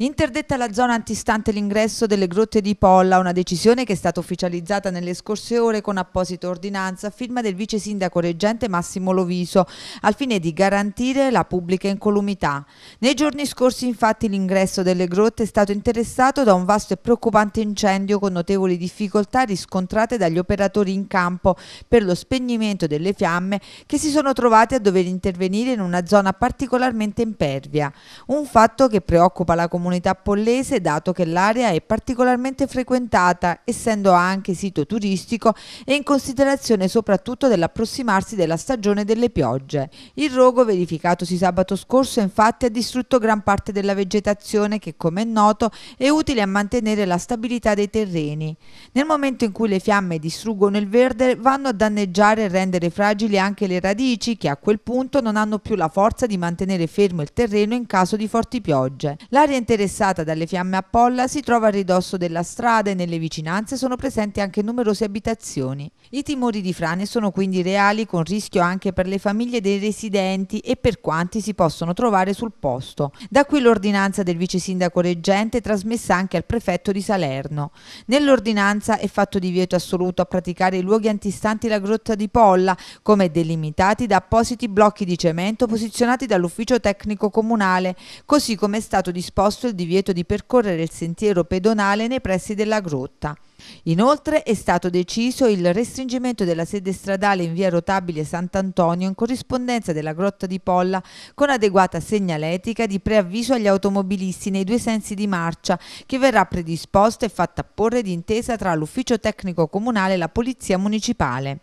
Interdetta la zona antistante l'ingresso delle grotte di Polla, una decisione che è stata ufficializzata nelle scorse ore con apposita ordinanza a firma del vice sindaco reggente Massimo Loviso, al fine di garantire la pubblica incolumità. Nei giorni scorsi infatti l'ingresso delle grotte è stato interessato da un vasto e preoccupante incendio con notevoli difficoltà riscontrate dagli operatori in campo per lo spegnimento delle fiamme che si sono trovate a dover intervenire in una zona particolarmente impervia. Un fatto che preoccupa la comunità comunità pollese dato che l'area è particolarmente frequentata, essendo anche sito turistico e in considerazione soprattutto dell'approssimarsi della stagione delle piogge. Il rogo verificatosi sabato scorso infatti ha distrutto gran parte della vegetazione che come è noto è utile a mantenere la stabilità dei terreni. Nel momento in cui le fiamme distruggono il verde vanno a danneggiare e rendere fragili anche le radici che a quel punto non hanno più la forza di mantenere fermo il terreno in caso di forti piogge. L'area interessante interessata dalle fiamme a Polla si trova a ridosso della strada e nelle vicinanze sono presenti anche numerose abitazioni. I timori di frane sono quindi reali con rischio anche per le famiglie dei residenti e per quanti si possono trovare sul posto. Da qui l'ordinanza del vice sindaco reggente trasmessa anche al prefetto di Salerno. Nell'ordinanza è fatto divieto assoluto a praticare i luoghi antistanti la grotta di Polla come delimitati da appositi blocchi di cemento posizionati dall'ufficio tecnico comunale, così come è stato disposto il divieto di percorrere il sentiero pedonale nei pressi della grotta. Inoltre è stato deciso il restringimento della sede stradale in via rotabile Sant'Antonio in corrispondenza della Grotta di Polla con adeguata segnaletica di preavviso agli automobilisti nei due sensi di marcia che verrà predisposta e fatta porre d'intesa tra l'ufficio tecnico comunale e la polizia municipale.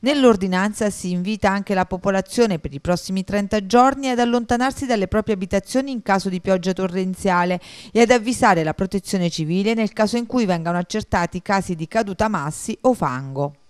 Nell'ordinanza si invita anche la popolazione per i prossimi 30 giorni ad allontanarsi dalle proprie abitazioni in caso di pioggia torrenziale e ad avvisare la protezione civile nel caso in cui vengano accertati casi di caduta massi o fango.